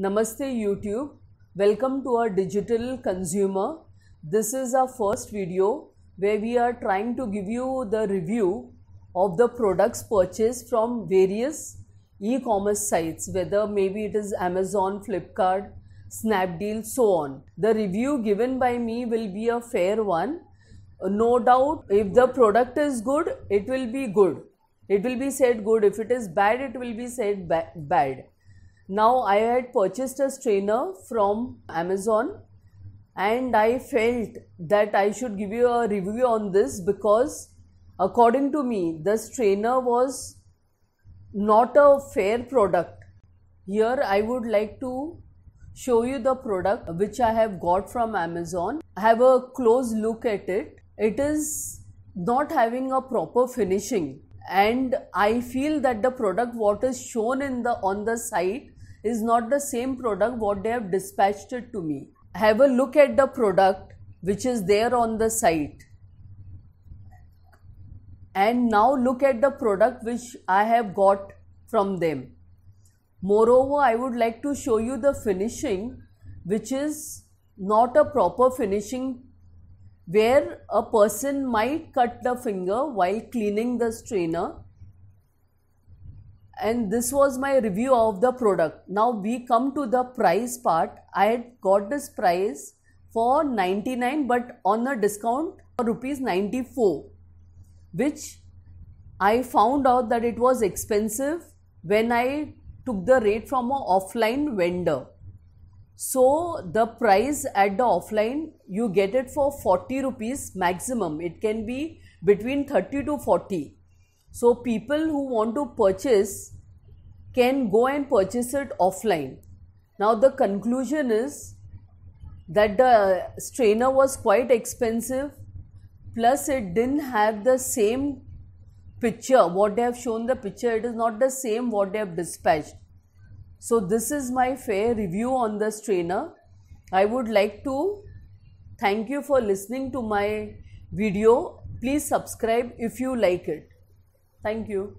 Namaste YouTube. Welcome to our digital consumer. This is our first video where we are trying to give you the review of the products purchased from various e-commerce sites whether maybe it is Amazon, Flipkart, Snapdeal so on. The review given by me will be a fair one. No doubt if the product is good it will be good. It will be said good if it is bad it will be said ba bad now I had purchased a strainer from Amazon and I felt that I should give you a review on this because according to me the strainer was not a fair product. Here I would like to show you the product which I have got from Amazon. Have a close look at it. It is not having a proper finishing and I feel that the product what is shown in the on the site is not the same product what they have dispatched it to me. Have a look at the product which is there on the site and now look at the product which I have got from them. Moreover, I would like to show you the finishing which is not a proper finishing where a person might cut the finger while cleaning the strainer and this was my review of the product. Now we come to the price part. I had got this price for 99 but on a discount for rupees 94 which I found out that it was expensive when I took the rate from an offline vendor. So the price at the offline you get it for 40 rupees maximum. It can be between 30 to 40 so people who want to purchase can go and purchase it offline. Now the conclusion is that the strainer was quite expensive plus it didn't have the same picture what they have shown the picture it is not the same what they have dispatched so this is my fair review on the strainer i would like to thank you for listening to my video please subscribe if you like it Thank you.